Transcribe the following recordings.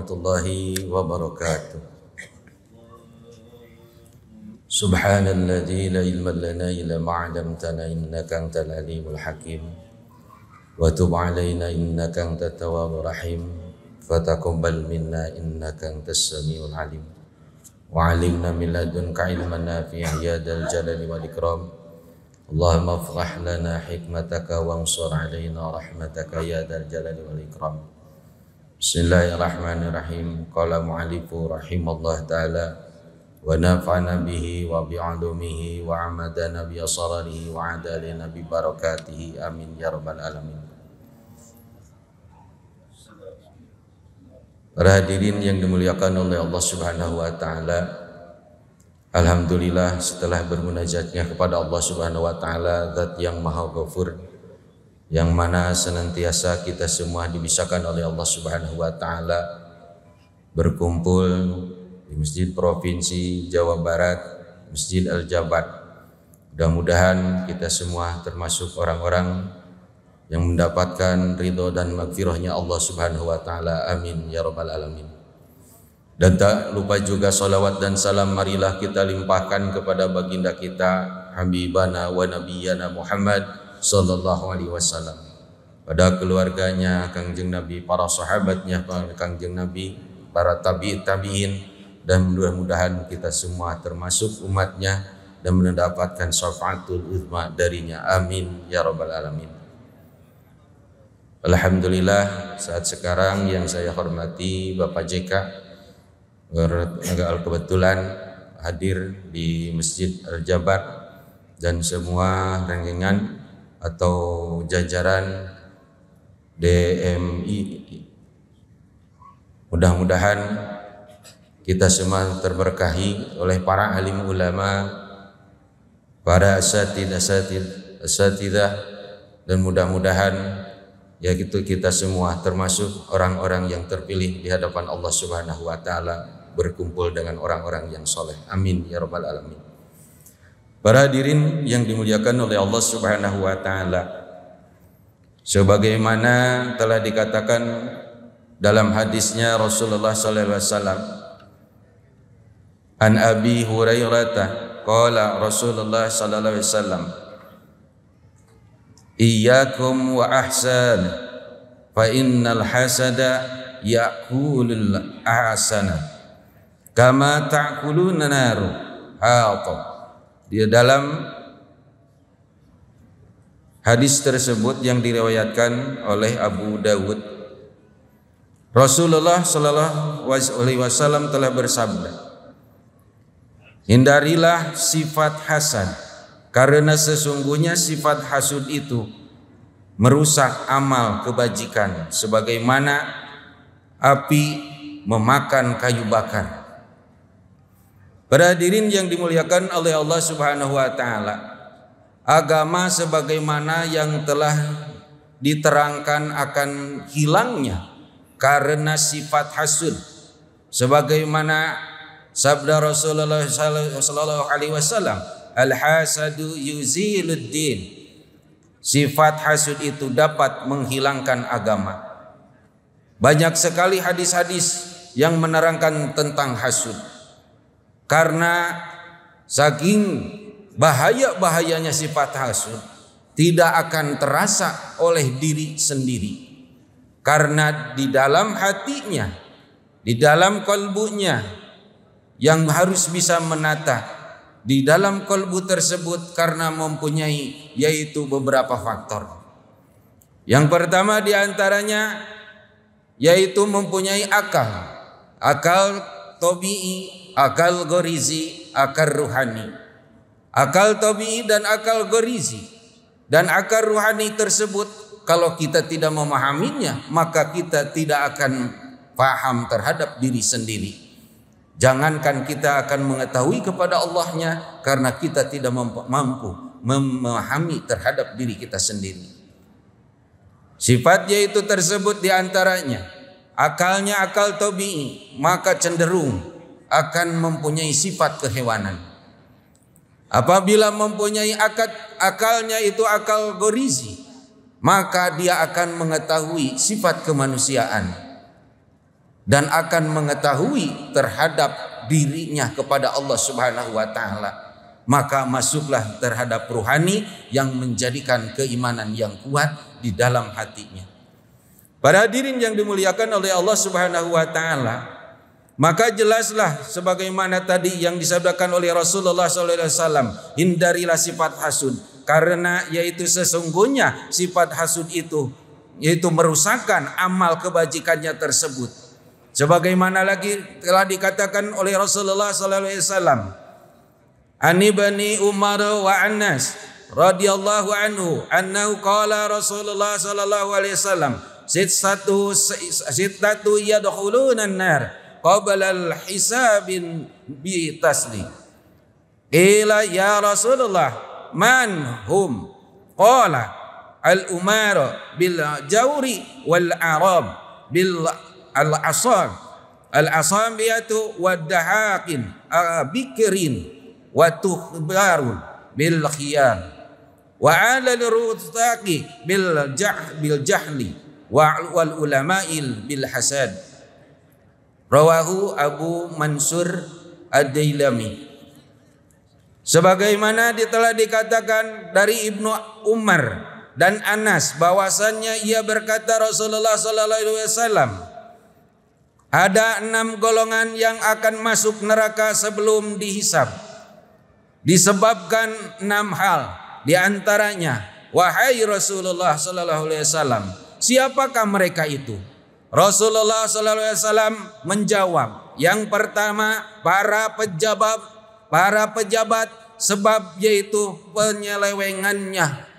ورحمة الله وبركاته سبحان الذي لا علم لنا إلا ما علمتنا إنك أنت العليم الحكيم وتب علينا إنك أنت التواب الرحيم فتقبل منا إنك أنت السميع العليم وعلمنا من لدنك علما نافعا يا ذا الجلال والإكرام اللهم افرح لنا حكمتك وانصر علينا رحمتك يا ذا الجلال والإكرام Bismillahirrahmanirrahim. Qala mu'alifu rahimallahu ta'ala wa nafa'ana bihi wa bi'ulumihi wa amadana bi asrarihi wa adalina bi barakatihi amin ya rabbal alamin. Para hadirin yang dimuliakan oleh Allah Subhanahu wa taala, alhamdulillah setelah bermunajatnya kepada Allah Subhanahu wa taala zat yang Maha Ghafur, yang mana senantiasa kita semua dibisakan oleh Allah Subhanahu wa taala berkumpul di Masjid Provinsi Jawa Barat, Masjid Al-Jabat. Mudah-mudahan kita semua termasuk orang-orang yang mendapatkan ridho dan magfirahnya Allah Subhanahu wa taala. Amin ya rabbal alamin. Dan tak lupa juga salawat dan salam marilah kita limpahkan kepada baginda kita Habibana wa nabiyana Muhammad Sallallahu Alaihi Wasallam pada keluarganya kangjeng Nabi para sahabatnya kangjeng Nabi para tabi tabiin dan mudah-mudahan kita semua termasuk umatnya dan mendapatkan syafaatul uzma darinya amin ya rabbal alamin Alhamdulillah saat sekarang yang saya hormati Bapak JK agak kebetulan hadir di Masjid Al-Jabar dan semua renggengan atau jajaran DMI. Mudah-mudahan kita semua terberkahi oleh para alim ulama, para asatid, asatid, asatidah, dan mudah-mudahan ya gitu kita semua termasuk orang-orang yang terpilih di hadapan Allah Subhanahu wa taala berkumpul dengan orang-orang yang soleh. Amin ya rabbal alamin. Para hadirin yang dimuliakan oleh Allah Subhanahu wa taala. Sebagaimana telah dikatakan dalam hadisnya Rasulullah sallallahu alaihi wasallam An Abi Hurairah qala Rasulullah sallallahu alaihi wasallam Iyyakum wa ahsan fa innal hasada ya'kulul ahsana kama ta'kuluna naru hatab Di dalam hadis tersebut yang diriwayatkan oleh Abu Dawud Rasulullah Shallallahu Alaihi Wasallam telah bersabda, hindarilah sifat hasad karena sesungguhnya sifat hasud itu merusak amal kebajikan sebagaimana api memakan kayu bakar. Para hadirin yang dimuliakan oleh Allah Subhanahu wa taala. Agama sebagaimana yang telah diterangkan akan hilangnya karena sifat hasud. Sebagaimana sabda Rasulullah sallallahu alaihi wasallam, al-hasadu yuziluddin." Sifat hasud itu dapat menghilangkan agama. Banyak sekali hadis-hadis yang menerangkan tentang hasud. Karena saking bahaya-bahayanya sifat hasud tidak akan terasa oleh diri sendiri. Karena di dalam hatinya, di dalam kalbunya yang harus bisa menata di dalam kalbu tersebut karena mempunyai yaitu beberapa faktor. Yang pertama diantaranya yaitu mempunyai akal, akal tobi'i akal gorizi, akal ruhani. Akal tabi'i dan akal gorizi. Dan akal ruhani tersebut kalau kita tidak memahaminya, maka kita tidak akan paham terhadap diri sendiri. Jangankan kita akan mengetahui kepada Allahnya karena kita tidak mampu memahami terhadap diri kita sendiri. Sifatnya itu tersebut diantaranya akalnya akal tobi maka cenderung akan mempunyai sifat kehewanan. Apabila mempunyai akal, akalnya itu akal gorizi, maka dia akan mengetahui sifat kemanusiaan dan akan mengetahui terhadap dirinya kepada Allah Subhanahu wa taala. Maka masuklah terhadap ruhani yang menjadikan keimanan yang kuat di dalam hatinya. Para hadirin yang dimuliakan oleh Allah Subhanahu wa taala, maka jelaslah sebagaimana tadi yang disabdakan oleh Rasulullah SAW, hindarilah sifat hasud karena yaitu sesungguhnya sifat hasud itu yaitu merusakkan amal kebajikannya tersebut. Sebagaimana lagi telah dikatakan oleh Rasulullah SAW, anibani bani Umar wa Anas radhiyallahu anhu annahu qala Rasulullah sallallahu alaihi wasallam sittatu sittatu yadkhuluna nar قبل الحساب بتسليم قيل يا رسول الله من هم قال الأمار بالجور والأعراب بالعصام العصامية والدهاق بكر وتخبار بالخيار وعلى الرزاق بالجحل والعلماء بالحساد Rawahu Abu Mansur Ad-Dailami. Sebagaimana telah dikatakan dari Ibnu Umar dan Anas bahwasannya ia berkata Rasulullah sallallahu alaihi wasallam ada enam golongan yang akan masuk neraka sebelum dihisab disebabkan enam hal di antaranya wahai Rasulullah sallallahu alaihi wasallam siapakah mereka itu Rasulullah SAW menjawab, yang pertama para pejabat, para pejabat sebab yaitu penyelewengannya.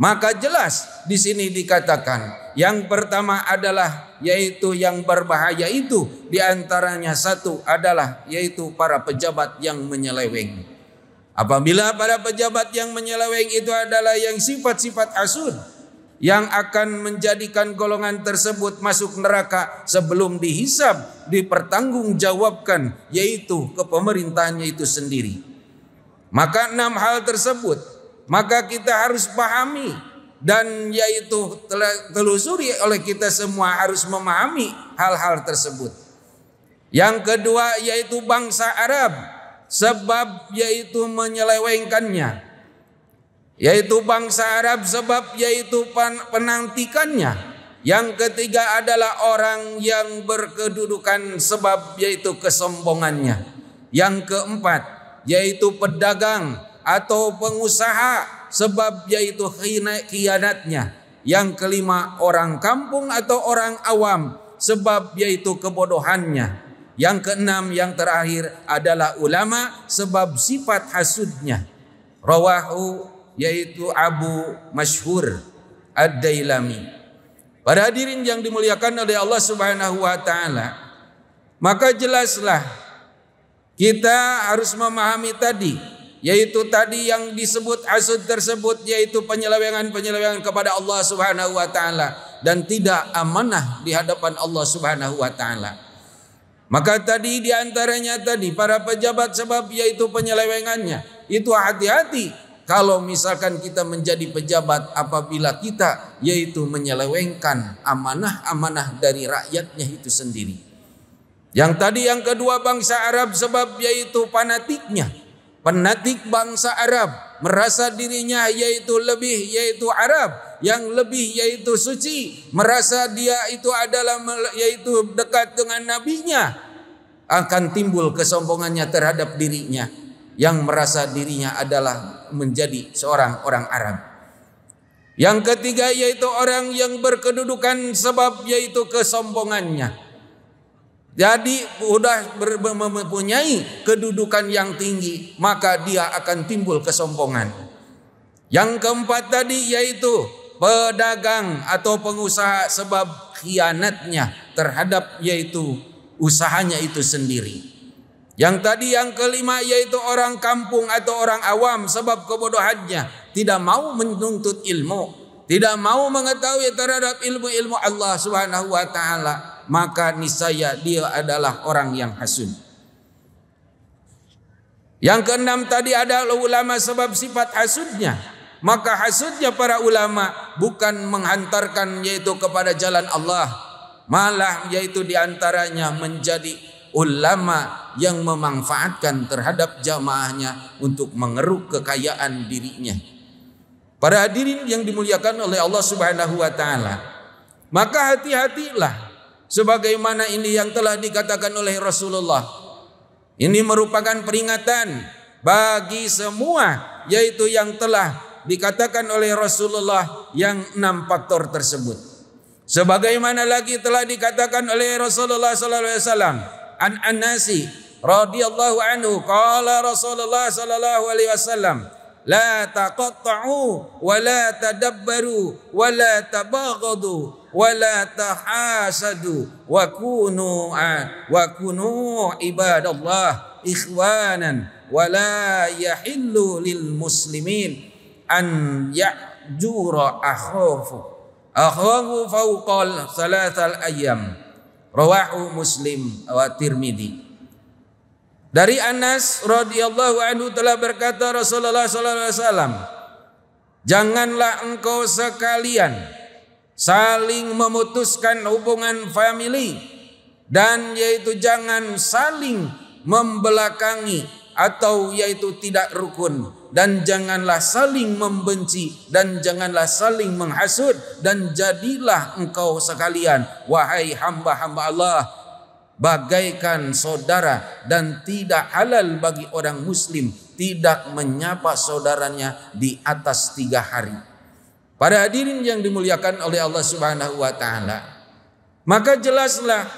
Maka jelas di sini dikatakan yang pertama adalah yaitu yang berbahaya itu diantaranya satu adalah yaitu para pejabat yang menyeleweng. Apabila para pejabat yang menyeleweng itu adalah yang sifat-sifat asur, yang akan menjadikan golongan tersebut masuk neraka sebelum dihisab, dipertanggungjawabkan, yaitu ke pemerintahnya itu sendiri. Maka enam hal tersebut, maka kita harus pahami dan yaitu telusuri oleh kita semua harus memahami hal-hal tersebut. Yang kedua yaitu bangsa Arab, sebab yaitu menyelewengkannya yaitu bangsa Arab sebab yaitu penantikannya. Yang ketiga adalah orang yang berkedudukan sebab yaitu kesombongannya. Yang keempat yaitu pedagang atau pengusaha sebab yaitu khianatnya. Yang kelima orang kampung atau orang awam sebab yaitu kebodohannya. Yang keenam yang terakhir adalah ulama sebab sifat hasudnya. Rawahu yaitu Abu Mashhur Ad-Dailami. Para hadirin yang dimuliakan oleh Allah Subhanahu wa taala, maka jelaslah kita harus memahami tadi yaitu tadi yang disebut asud tersebut yaitu penyelewengan-penyelewengan kepada Allah Subhanahu wa taala dan tidak amanah di hadapan Allah Subhanahu wa taala. Maka tadi di antaranya tadi para pejabat sebab yaitu penyelewengannya itu hati-hati kalau misalkan kita menjadi pejabat apabila kita yaitu menyelewengkan amanah-amanah dari rakyatnya itu sendiri. Yang tadi yang kedua bangsa Arab sebab yaitu fanatiknya. Penatik bangsa Arab merasa dirinya yaitu lebih yaitu Arab yang lebih yaitu suci merasa dia itu adalah yaitu dekat dengan nabinya akan timbul kesombongannya terhadap dirinya yang merasa dirinya adalah menjadi seorang orang Arab. Yang ketiga yaitu orang yang berkedudukan sebab yaitu kesombongannya. Jadi sudah mempunyai kedudukan yang tinggi, maka dia akan timbul kesombongan. Yang keempat tadi yaitu pedagang atau pengusaha sebab khianatnya terhadap yaitu usahanya itu sendiri. Yang tadi yang kelima yaitu orang kampung atau orang awam sebab kebodohannya tidak mau menuntut ilmu, tidak mau mengetahui terhadap ilmu-ilmu Allah Subhanahu wa taala, maka niscaya dia adalah orang yang hasud. Yang keenam tadi adalah ulama sebab sifat hasudnya. Maka hasudnya para ulama bukan menghantarkan yaitu kepada jalan Allah, malah yaitu diantaranya menjadi ulama yang memanfaatkan terhadap jamaahnya untuk mengeruk kekayaan dirinya. Para hadirin yang dimuliakan oleh Allah Subhanahu wa taala. Maka hati-hatilah sebagaimana ini yang telah dikatakan oleh Rasulullah. Ini merupakan peringatan bagi semua yaitu yang telah dikatakan oleh Rasulullah yang enam faktor tersebut. Sebagaimana lagi telah dikatakan oleh Rasulullah sallallahu alaihi wasallam an Anasi radhiyallahu anhu qala Rasulullah sallallahu alaihi wasallam la taqatta'u wa la tadabbaru wa la tabaghadu wa la tahasadu wa kunu wa kunu ibadallah ikhwanan wa la yahillu lil muslimin an ya'jura akhafu akhafu fawqa salatal ayyam Rawahu Muslim wa Tirmidzi. Dari Anas radhiyallahu anhu telah berkata Rasulullah sallallahu alaihi wasallam, "Janganlah engkau sekalian saling memutuskan hubungan family dan yaitu jangan saling membelakangi atau yaitu tidak rukun dan janganlah saling membenci dan janganlah saling menghasut dan jadilah engkau sekalian wahai hamba-hamba Allah bagaikan saudara dan tidak halal bagi orang muslim tidak menyapa saudaranya di atas tiga hari. pada hadirin yang dimuliakan oleh Allah Subhanahu wa taala. Maka jelaslah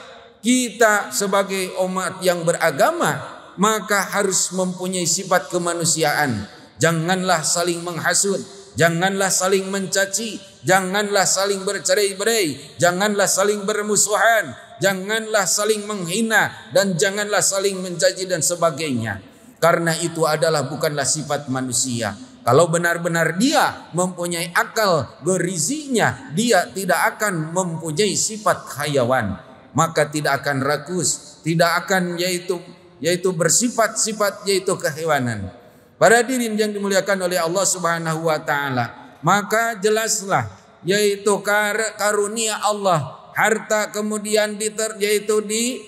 kita sebagai umat yang beragama maka harus mempunyai sifat kemanusiaan Janganlah saling menghasut, janganlah saling mencaci, janganlah saling bercerai-berai, janganlah saling bermusuhan, janganlah saling menghina dan janganlah saling mencaci dan sebagainya. Karena itu adalah bukanlah sifat manusia. Kalau benar-benar dia mempunyai akal gerizinya, dia tidak akan mempunyai sifat hayawan. Maka tidak akan rakus, tidak akan yaitu yaitu bersifat-sifat yaitu kehewanan. Para hadirin yang dimuliakan oleh Allah Subhanahu wa taala, maka jelaslah yaitu kar karunia Allah, harta kemudian diter, yaitu di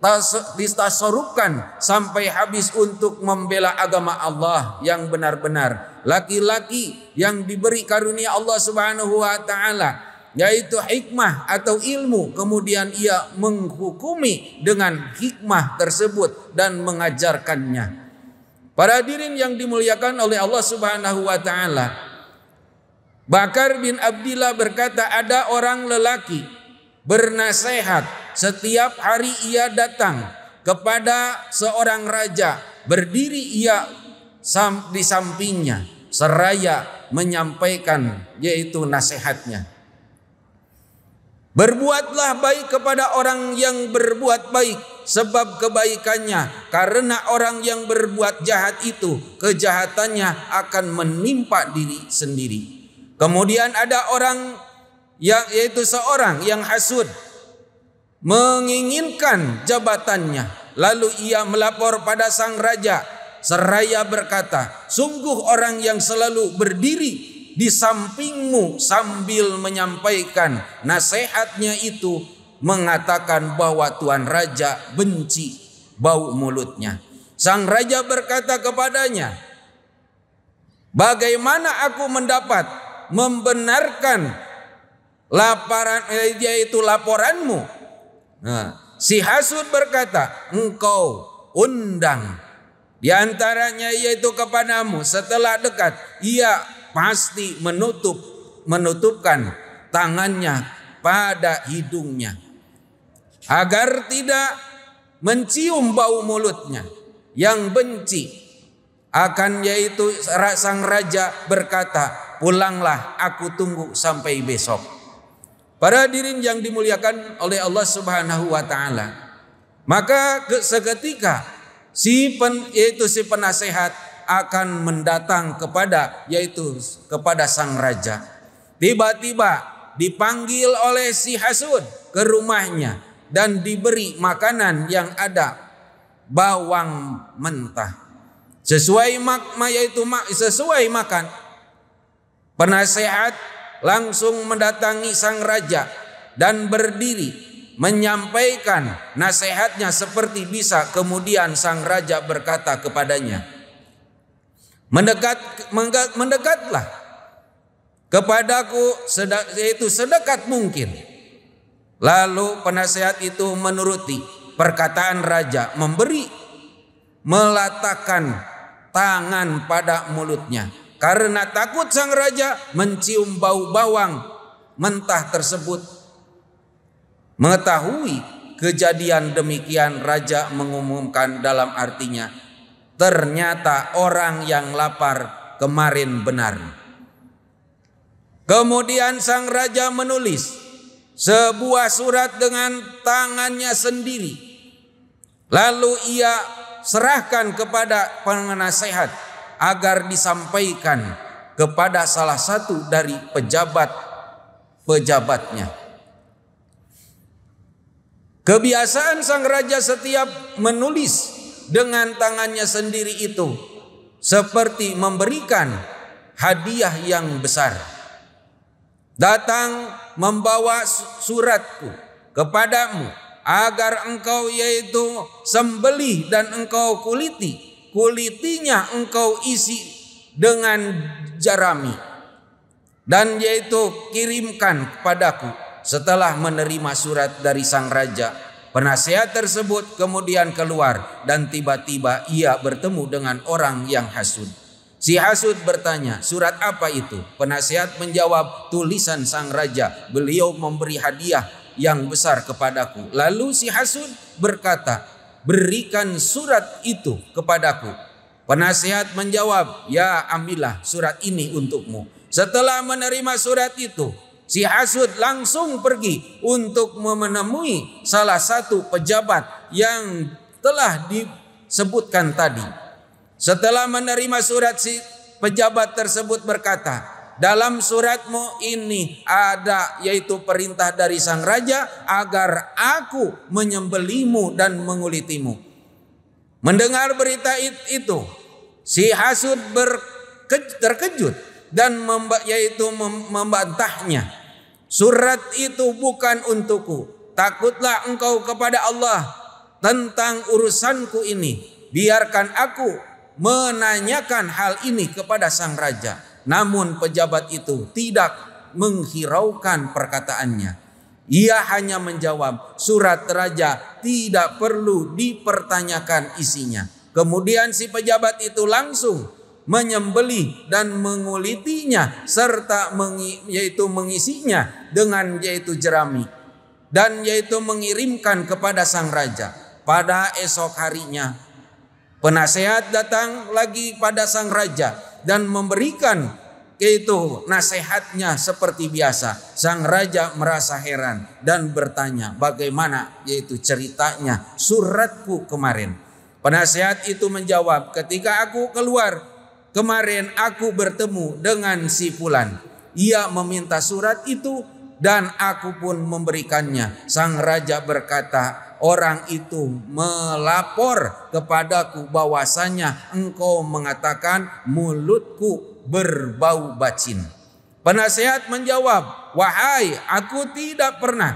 tas, ditasarufkan sampai habis untuk membela agama Allah yang benar-benar. Laki-laki yang diberi karunia Allah Subhanahu wa taala yaitu hikmah atau ilmu kemudian ia menghukumi dengan hikmah tersebut dan mengajarkannya Para hadirin yang dimuliakan oleh Allah Subhanahu wa taala. Bakar bin Abdillah berkata, ada orang lelaki bernasehat setiap hari ia datang kepada seorang raja, berdiri ia di sampingnya seraya menyampaikan yaitu nasihatnya. Berbuatlah baik kepada orang yang berbuat baik sebab kebaikannya karena orang yang berbuat jahat itu kejahatannya akan menimpa diri sendiri. Kemudian ada orang yang yaitu seorang yang hasud menginginkan jabatannya lalu ia melapor pada sang raja seraya berkata sungguh orang yang selalu berdiri di sampingmu sambil menyampaikan nasihatnya itu mengatakan bahwa tuan raja benci bau mulutnya. Sang raja berkata kepadanya, "Bagaimana aku mendapat membenarkan laporan eh, yaitu laporanmu?" Nah, si Hasud berkata, "Engkau undang di antaranya yaitu kepadamu setelah dekat ia pasti menutup menutupkan tangannya pada hidungnya agar tidak mencium bau mulutnya yang benci akan yaitu sang raja berkata pulanglah aku tunggu sampai besok para dirin yang dimuliakan oleh Allah Subhanahu wa taala maka seketika si pen, yaitu si penasehat akan mendatang kepada yaitu kepada sang raja. Tiba-tiba dipanggil oleh si Hasud ke rumahnya dan diberi makanan yang ada bawang mentah. Sesuai makma yaitu mak, sesuai makan. Penasehat langsung mendatangi sang raja dan berdiri menyampaikan nasihatnya seperti bisa kemudian sang raja berkata kepadanya Mendekat, mendekatlah kepadaku yaitu sedekat mungkin. Lalu penasehat itu menuruti perkataan raja memberi melatakan tangan pada mulutnya karena takut sang raja mencium bau bawang mentah tersebut. Mengetahui kejadian demikian raja mengumumkan dalam artinya ternyata orang yang lapar kemarin benar. Kemudian sang raja menulis sebuah surat dengan tangannya sendiri. Lalu ia serahkan kepada penasehat agar disampaikan kepada salah satu dari pejabat pejabatnya. Kebiasaan sang raja setiap menulis dengan tangannya sendiri itu seperti memberikan hadiah yang besar. Datang membawa suratku kepadamu agar engkau yaitu sembelih dan engkau kuliti. Kulitinya engkau isi dengan jarami. Dan yaitu kirimkan kepadaku setelah menerima surat dari sang raja Penasihat tersebut kemudian keluar dan tiba-tiba ia bertemu dengan orang yang hasud. Si Hasud bertanya, surat apa itu? Penasihat menjawab, tulisan sang raja. Beliau memberi hadiah yang besar kepadaku. Lalu si Hasud berkata, berikan surat itu kepadaku. Penasihat menjawab, ya ambillah surat ini untukmu. Setelah menerima surat itu, Si Hasud langsung pergi untuk menemui salah satu pejabat yang telah disebutkan tadi. Setelah menerima surat si pejabat tersebut berkata, dalam suratmu ini ada yaitu perintah dari sang raja agar aku menyembelimu dan mengulitimu. Mendengar berita itu, si Hasud terkejut dan memba yaitu membantahnya. Surat itu bukan untukku. Takutlah engkau kepada Allah tentang urusanku ini. Biarkan aku menanyakan hal ini kepada sang raja. Namun pejabat itu tidak menghiraukan perkataannya. Ia hanya menjawab, surat raja tidak perlu dipertanyakan isinya. Kemudian si pejabat itu langsung menyembeli dan mengulitinya serta mengi, yaitu mengisinya dengan yaitu jerami dan yaitu mengirimkan kepada sang raja pada esok harinya penasehat datang lagi pada sang raja dan memberikan yaitu nasihatnya seperti biasa sang raja merasa heran dan bertanya bagaimana yaitu ceritanya suratku kemarin penasehat itu menjawab ketika aku keluar kemarin aku bertemu dengan si Fulan. Ia meminta surat itu dan aku pun memberikannya. Sang raja berkata, orang itu melapor kepadaku bahwasanya engkau mengatakan mulutku berbau bacin. Penasehat menjawab, wahai aku tidak pernah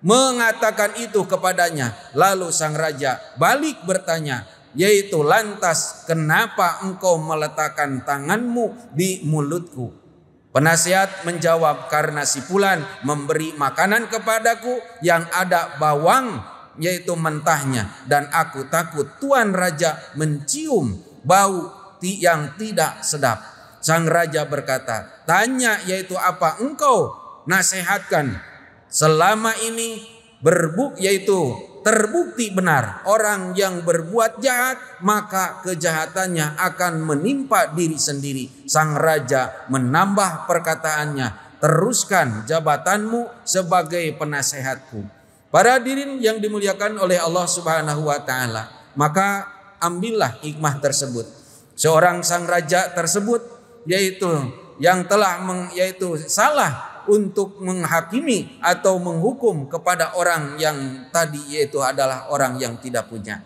mengatakan itu kepadanya. Lalu sang raja balik bertanya, yaitu lantas kenapa engkau meletakkan tanganmu di mulutku Penasihat menjawab karena si pulan memberi makanan kepadaku yang ada bawang yaitu mentahnya dan aku takut Tuan Raja mencium bau yang tidak sedap. Sang Raja berkata, tanya yaitu apa engkau nasihatkan selama ini berbuk yaitu terbukti benar. Orang yang berbuat jahat, maka kejahatannya akan menimpa diri sendiri. Sang raja menambah perkataannya, "Teruskan jabatanmu sebagai penasehatku." Para dirin yang dimuliakan oleh Allah Subhanahu wa taala, maka ambillah hikmah tersebut. Seorang sang raja tersebut yaitu yang telah meng, yaitu salah untuk menghakimi atau menghukum kepada orang yang tadi yaitu adalah orang yang tidak punya.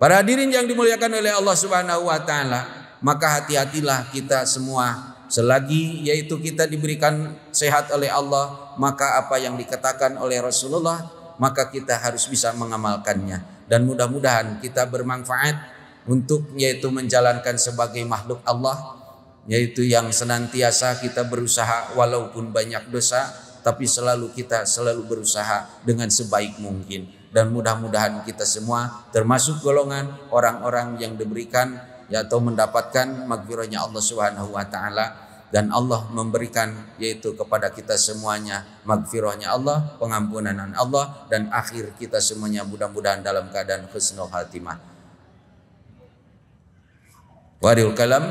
Para hadirin yang dimuliakan oleh Allah Subhanahu wa taala, maka hati-hatilah kita semua selagi yaitu kita diberikan sehat oleh Allah, maka apa yang dikatakan oleh Rasulullah maka kita harus bisa mengamalkannya dan mudah-mudahan kita bermanfaat untuk yaitu menjalankan sebagai makhluk Allah yaitu yang senantiasa kita berusaha walaupun banyak dosa tapi selalu kita selalu berusaha dengan sebaik mungkin dan mudah-mudahan kita semua termasuk golongan orang-orang yang diberikan atau mendapatkan magfirahnya Allah Subhanahu wa taala dan Allah memberikan yaitu kepada kita semuanya magfirahnya Allah, pengampunan Allah dan akhir kita semuanya mudah-mudahan dalam keadaan husnul khatimah. Waril kalam